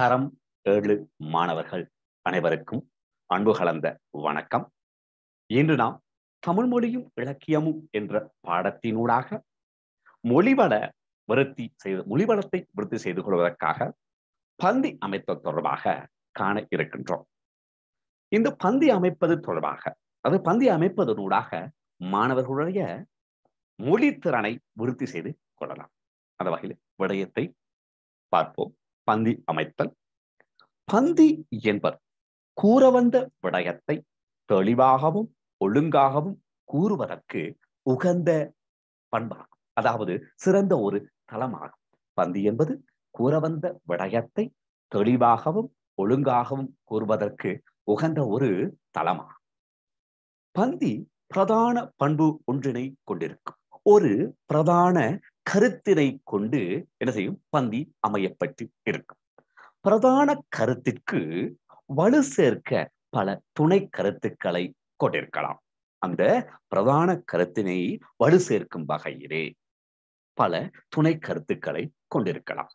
தரம் ஏழு மாணவர்கள் அனைவருக்கும் அன்பு கலந்த வணக்கம் இன்று நாம் தமிழ் மொழியும் இலக்கியமும் என்ற பாடத்தினூடாக மொழிவள விருத்தி செய்து மொழிவளத்தை விருத்தி செய்து கொள்வதற்காக பந்தி அமைத்த தொடர்பாக காண இருக்கின்றோம் இந்த பந்தி அமைப்பது தொடர்பாக அது பந்தி அமைப்பதனூடாக மாணவர்களுடைய மொழி திறனை விருத்தி செய்து கொள்ளலாம் அந்த வகையில் விடயத்தை பார்ப்போம் பந்தி அமைத்தல் பந்தி என்பர் கூற வந்த விடயத்தை தெளிவாகவும் ஒழுங்காகவும் கூறுவதற்கு உகந்த பண்பாகும் அதாவது சிறந்த ஒரு தளமாகும் பந்தி என்பது கூற வந்த விடயத்தை தெளிவாகவும் ஒழுங்காகவும் கூறுவதற்கு உகந்த ஒரு தளமாகும் பந்தி பிரதான பண்பு ஒன்றினை கொண்டிருக்கும் ஒரு பிரதான கருத்தினை கொண்டு என்ன செய்யும் பந்தி அமையப்பட்டு இருக்கும் பிரதான கருத்திற்கு வலு சேர்க்க பல துணை கருத்துக்களை கொண்டிருக்கலாம் அந்த பிரதான கருத்தினை வலு சேர்க்கும் வகையிலே பல துணை கருத்துக்களை கொண்டிருக்கலாம்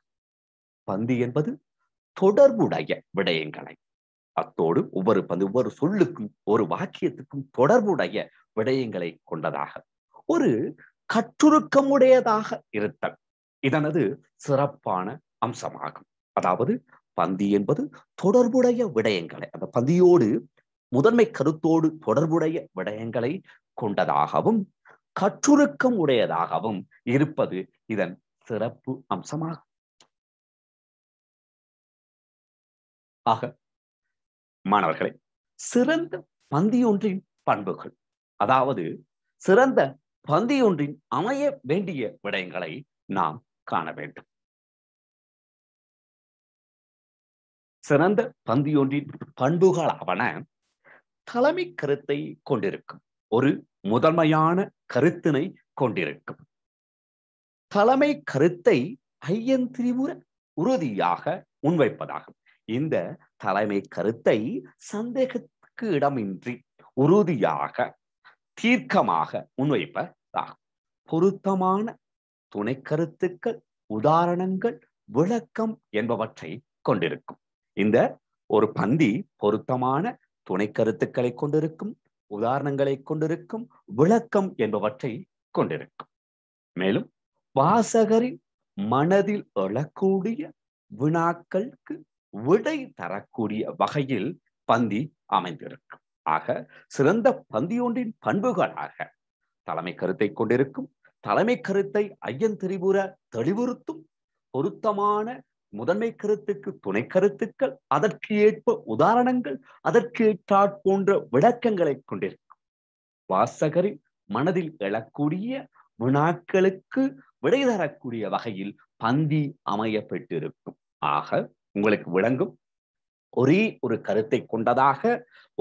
பந்தி என்பது தொடர்புடைய விடயங்களை அத்தோடு ஒவ்வொரு பந்து ஒவ்வொரு சொல்லுக்கும் ஒரு வாக்கியத்துக்கும் தொடர்புடைய விடயங்களை கொண்டதாக ஒரு கற்றுருக்கமுடையதாக இருத்தல் இதனது சிறப்பான அம்சமாகும் அதாவது பந்தி என்பது தொடர்புடைய விடயங்களை அந்த பந்தியோடு முதன்மை கருத்தோடு தொடர்புடைய விடயங்களை கொண்டதாகவும் கற்றுருக்கம் உடையதாகவும் இருப்பது இதன் சிறப்பு அம்சமாகும் ஆக மாணவர்களே சிறந்த பந்தியொன்றின் பண்புகள் அதாவது சிறந்த பந்தியொன்றின் அமைய வேண்டிய விடயங்களை நாம் காண வேண்டும் சிறந்த பந்தியொன்றின் அவன தலைமை கருத்தை கொண்டிருக்கும் ஒரு முதன்மையான கருத்தினை கொண்டிருக்கும் தலைமை கருத்தை ஐயந்திரிபுர உறுதியாக முன்வைப்பதாகும் இந்த தலைமை கருத்தை சந்தேகத்துக்கு இடமின்றி உறுதியாக தீர்க்கமாக முன்வைப்பதாகும் பொருத்தமான துணை கருத்துக்கள் உதாரணங்கள் விளக்கம் என்பவற்றை கொண்டிருக்கும் இந்த ஒரு பந்தி பொருத்தமான துணை கருத்துக்களை கொண்டிருக்கும் உதாரணங்களை கொண்டிருக்கும் விளக்கம் என்பவற்றை கொண்டிருக்கும் மேலும் வாசகரின் மனதில் எழக்கூடிய வினாக்களுக்கு விடை தரக்கூடிய வகையில் பந்தி அமைந்திருக்கும் ஆக சிறந்த பந்தியொன்றின் பண்புகளாக தலைமை கருத்தை கொண்டிருக்கும் தலைமை கருத்தை ஐயன் திரிபுர தெளிவுறுத்தும் பொருத்தமான முதன்மை கருத்துக்கு துணை கருத்துக்கள் அதற்கு ஏற்ப உதாரணங்கள் அதற்கு ஏற்றாற் போன்ற விளக்கங்களை கொண்டிருக்கும் வாசகரின் மனதில் எழக்கூடிய வினாக்களுக்கு விடை தரக்கூடிய வகையில் பந்தி அமையப்பட்டிருக்கும் ஆக உங்களுக்கு விளங்கும் ஒரே ஒரு கருத்தை கொண்டதாக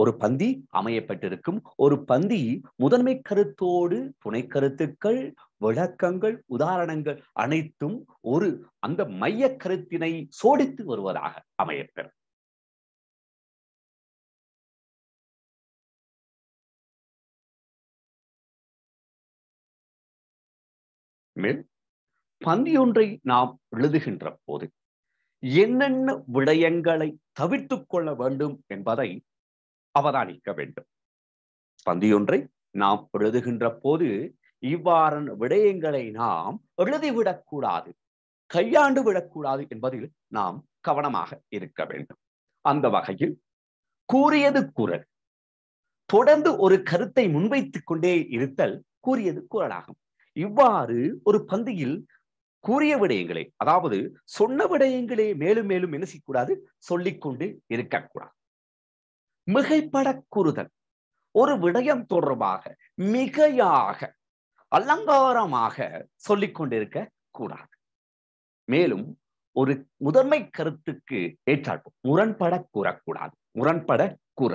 ஒரு பந்தி அமையப்பட்டிருக்கும் ஒரு பந்தி முதன்மை கருத்தோடு துணை கருத்துக்கள் விளக்கங்கள் உதாரணங்கள் அனைத்தும் ஒரு அந்த மைய கருத்தினை சோடித்து வருவதாக அமையப்பெறும் மேல் பந்தியொன்றை நாம் எழுதுகின்ற போது என்னென்ன விடயங்களை தவிர்த்து கொள்ள வேண்டும் என்பதை அவதானிக்க வேண்டும் பந்தியொன்றை நாம் எழுதுகின்ற போது இவ்வாறான விடயங்களை நாம் எழுதிவிடக்கூடாது கையாண்டு விடக்கூடாது என்பதில் நாம் கவனமாக இருக்க வேண்டும் அந்த வகையில் கூறியது குரல் தொடர்ந்து ஒரு கருத்தை முன்வைத்துக் கொண்டே இருத்தல் கூறியது குரலாகும் இவ்வாறு ஒரு பந்தியில் கூறிய விடயங்களே அதாவது சொன்ன விடயங்களே மேலும் மேலும் என்ன செய்யக்கூடாது சொல்லிக்கொண்டு இருக்கக்கூடாது மிகைப்பட கூறுதல் ஒரு விடயம் தொடர்பாக மிகையாக அலங்காரமாக சொல்லிக்கொண்டிருக்க கூடாது மேலும் ஒரு முதன்மை கருத்துக்கு ஏற்றாட்டும் முரண்பட கூறக்கூடாது முரண்பட கூற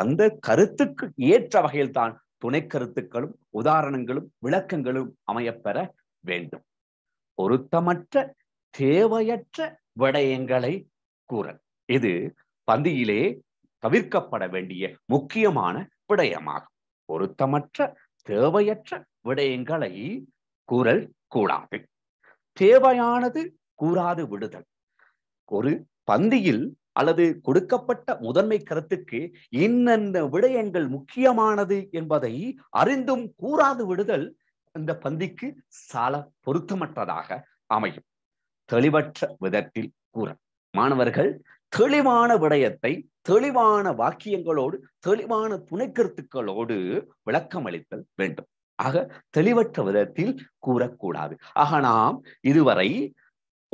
அந்த கருத்துக்கு ஏற்ற வகையில் தான் துணை கருத்துக்களும் உதாரணங்களும் விளக்கங்களும் அமையப்பெற வேண்டும் பொருத்தமற்ற தேவையற்ற விடயங்களை கூறல் இது பந்தியிலே தவிர்க்கப்பட வேண்டிய முக்கியமான விடயமாகும் பொருத்தமற்ற தேவையற்ற விடயங்களை கூறல் கூடாது தேவையானது கூறாது விடுதல் ஒரு பந்தியில் அல்லது கொடுக்கப்பட்ட முதன்மை கருத்துக்கு இன்னென்ன விடயங்கள் முக்கியமானது என்பதை அறிந்தும் கூறாது விடுதல் அந்த பந்திக்கு சால பொருத்தமற்றதாக அமையும் தெளிவற்ற விதத்தில் கூற மாணவர்கள் தெளிவான விடயத்தை தெளிவான வாக்கியங்களோடு தெளிவான துணைக்கருத்துக்களோடு விளக்கமளித்தல் வேண்டும் ஆக தெளிவற்ற விதத்தில் கூறக்கூடாது ஆக நாம் இதுவரை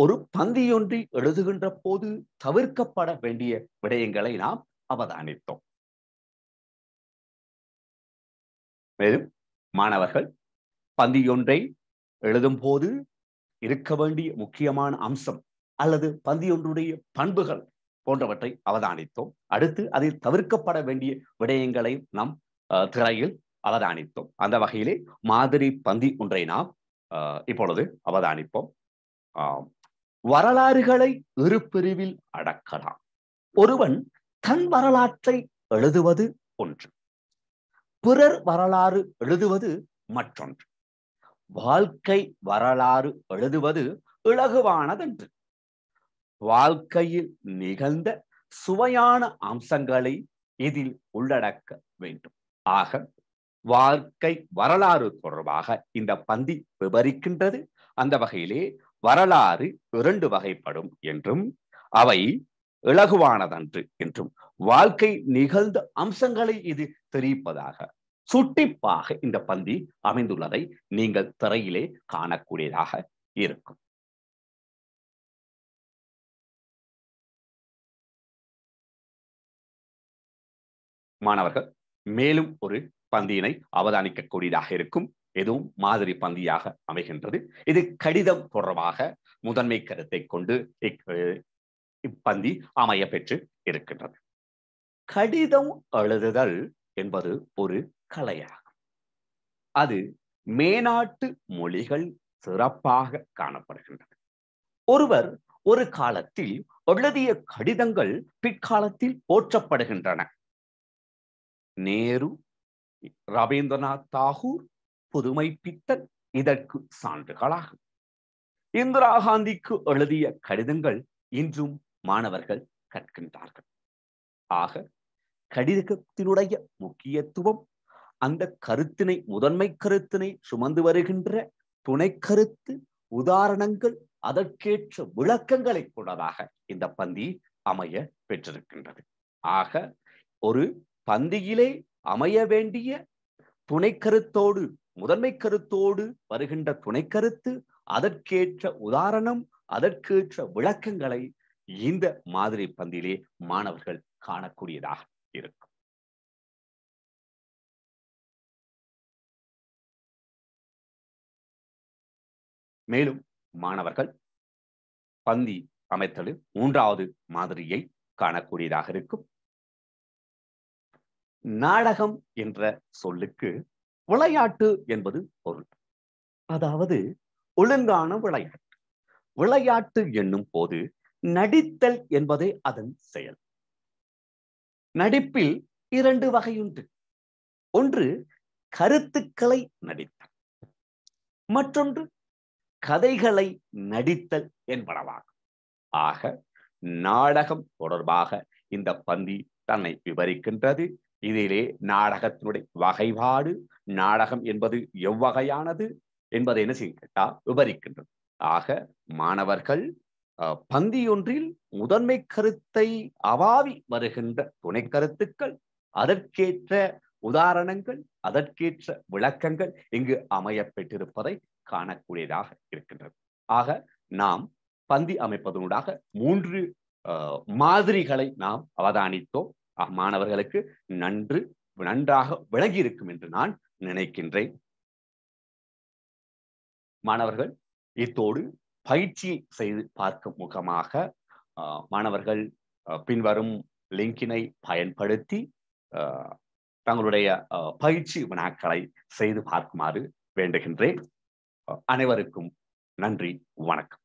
ஒரு பந்தியொன்றி எழுதுகின்ற போது தவிர்க்கப்பட வேண்டிய விடயங்களை நாம் அவதானித்தோம் மேலும் மாணவர்கள் பந்தியொன்றை எழுதும் போது இருக்க வேண்டிய முக்கியமான அம்சம் அல்லது பந்தியொன்றுடைய பண்புகள் போன்றவற்றை அவதானித்தோம் அடுத்து அதில் தவிர்க்கப்பட வேண்டிய விடயங்களை நாம் திரையில் அவதானித்தோம் அந்த வகையிலே மாதிரி பந்தி ஒன்றை நாம் இப்பொழுது அவதானிப்போம் வரலாறுகளை இரு பிரிவில் அடக்கலாம் ஒருவன் தன் வரலாற்றை எழுதுவது ஒன்று பிறர் வரலாறு எழுதுவது மற்றொன்று வாழ்க்கை வரலாறு எழுதுவது இலகுவானதன்று வாழ்க்கையில் நிகழ்ந்த சுவையான அம்சங்களை இதில் உள்ளடக்க வேண்டும் ஆக வாழ்க்கை வரலாறு தொடர்பாக இந்த பந்தி விவரிக்கின்றது அந்த வகையிலே வரலாறு இரண்டு வகைப்படும் என்றும் அவை இலகுவானதன்று என்றும் வாழ்க்கை நிகழ்ந்த அம்சங்களை இது தெரிவிப்பதாக சுட்டிப்பாக இந்த பந்தி அமைந்துள்ளதை நீங்கள் திரையிலே காணக்கூடியதாக இருக்கும் மாணவர்கள் மேலும் ஒரு பந்தியினை அவதானிக்கக்கூடியதாக இருக்கும் எதுவும் மாதிரி பந்தியாக அமைகின்றது இது கடிதம் தொடர்பாக முதன்மை கருத்தை கொண்டு இப்பந்தி அமைய பெற்று இருக்கின்றது கடிதம் எழுதுதல் என்பது ஒரு கலையாகும் அது மேனாட்டு மொழிகள் சிறப்பாக காணப்படுகின்றன ஒருவர் ஒரு காலத்தில் எழுதிய கடிதங்கள் பிற்காலத்தில் போற்றப்படுகின்றன நேரு ரவீந்திரநாத் தாகூர் புதுமை பித்தன் இதற்கு சான்றுகளாகும் இந்திரா காந்திக்கு எழுதிய கடிதங்கள் இன்றும் மாணவர்கள் கற்கின்றார்கள் ஆக கடிதத்தினுடைய முக்கியத்துவம் அந்த கருத்தினை முதன்மை கருத்தினை சுமந்து வருகின்ற துணை கருத்து உதாரணங்கள் அதற்கேற்ற விளக்கங்களை கூடதாக இந்த பந்தி அமைய பெற்றிருக்கின்றது ஆக ஒரு பந்தியிலே அமைய வேண்டிய துணை கருத்தோடு முதன்மை கருத்தோடு வருகின்ற துணை கருத்து அதற்கேற்ற உதாரணம் அதற்கேற்ற விளக்கங்களை இந்த மாதிரி பந்திலே மாணவர்கள் காணக்கூடியதாக இருக்கும் மேலும் மாணவர்கள் பந்தி அமைத்தலில் மூன்றாவது மாதிரியை காணக்கூடியதாக இருக்கும் நாடகம் என்ற சொல்லுக்கு விளையாட்டு என்பது பொருள் அதாவது ஒழுங்கான விளையாட்டு விளையாட்டு என்னும் போது நடித்தல் என்பதே அதன் செயல் நடிப்பில் இரண்டு வகையுண்டு ஒன்று கருத்துக்களை நடித்தல் மற்றொன்று கதைகளை நடித்தல் என்பனவாகும் ஆக நாடகம் தொடர்பாக இந்த பந்தி தன்னை விவரிக்கின்றது இதிலே நாடகத்தினுடைய வகைபாடு நாடகம் என்பது எவ்வகையானது என்பதை என்ன செய்ய கேட்டா விவரிக்கின்றது ஆக மாணவர்கள் பந்தியொன்றில் முதன்மை கருத்தை அவாவி வருகின்ற துணை கருத்துக்கள் அதற்கேற்ற உதாரணங்கள் அதற்கேற்ற விளக்கங்கள் இங்கு அமையப்பெற்றிருப்பதை காணக்கூடியதாக இருக்கின்றது ஆக நாம் பந்தி அமைப்பதனூடாக மூன்று மாதிரிகளை நாம் அவதானித்தோம் மாணவர்களுக்கு நன்று நன்றாக விளங்கி இருக்கும் என்று நான் நினைக்கின்றேன் மாணவர்கள் இத்தோடு பயிற்சி செய்து பார்க்கும் முகமாக மாணவர்கள் பின்வரும் லிங்கினை பயன்படுத்தி தங்களுடைய பயிற்சி வினாக்களை செய்து பார்க்குமாறு வேண்டுகின்றேன் அனைவருக்கும் நன்றி வணக்கம்